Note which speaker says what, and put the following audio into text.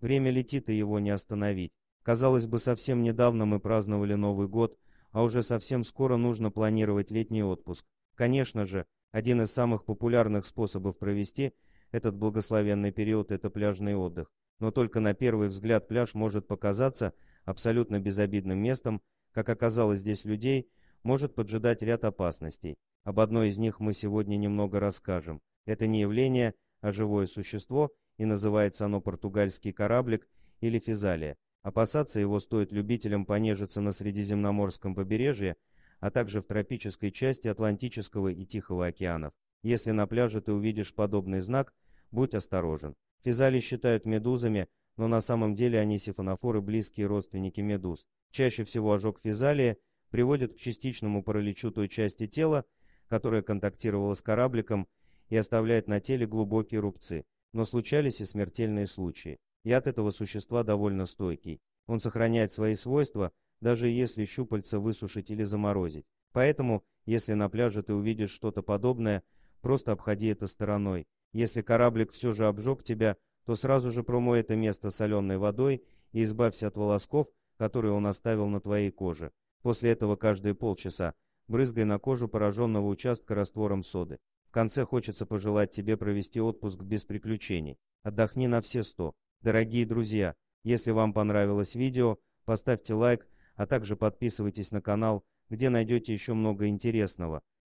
Speaker 1: Время летит, и его не остановить. Казалось бы, совсем недавно мы праздновали Новый год, а уже совсем скоро нужно планировать летний отпуск. Конечно же, один из самых популярных способов провести этот благословенный период – это пляжный отдых. Но только на первый взгляд пляж может показаться абсолютно безобидным местом, как оказалось здесь людей, может поджидать ряд опасностей. Об одной из них мы сегодня немного расскажем. Это не явление, а живое существо – и называется оно «Португальский кораблик» или «Физалия». Опасаться его стоит любителям понежиться на Средиземноморском побережье, а также в тропической части Атлантического и Тихого океанов. Если на пляже ты увидишь подобный знак, будь осторожен. Физали считают медузами, но на самом деле они сифонофоры, близкие родственники медуз. Чаще всего ожог физалии приводит к частичному параличу той части тела, которая контактировала с корабликом и оставляет на теле глубокие рубцы. Но случались и смертельные случаи. Яд этого существа довольно стойкий. Он сохраняет свои свойства, даже если щупальца высушить или заморозить. Поэтому, если на пляже ты увидишь что-то подобное, просто обходи это стороной. Если кораблик все же обжег тебя, то сразу же промой это место соленой водой и избавься от волосков, которые он оставил на твоей коже. После этого каждые полчаса брызгай на кожу пораженного участка раствором соды конце хочется пожелать тебе провести отпуск без приключений. Отдохни на все сто. Дорогие друзья, если вам понравилось видео, поставьте лайк, а также подписывайтесь на канал, где найдете еще много интересного.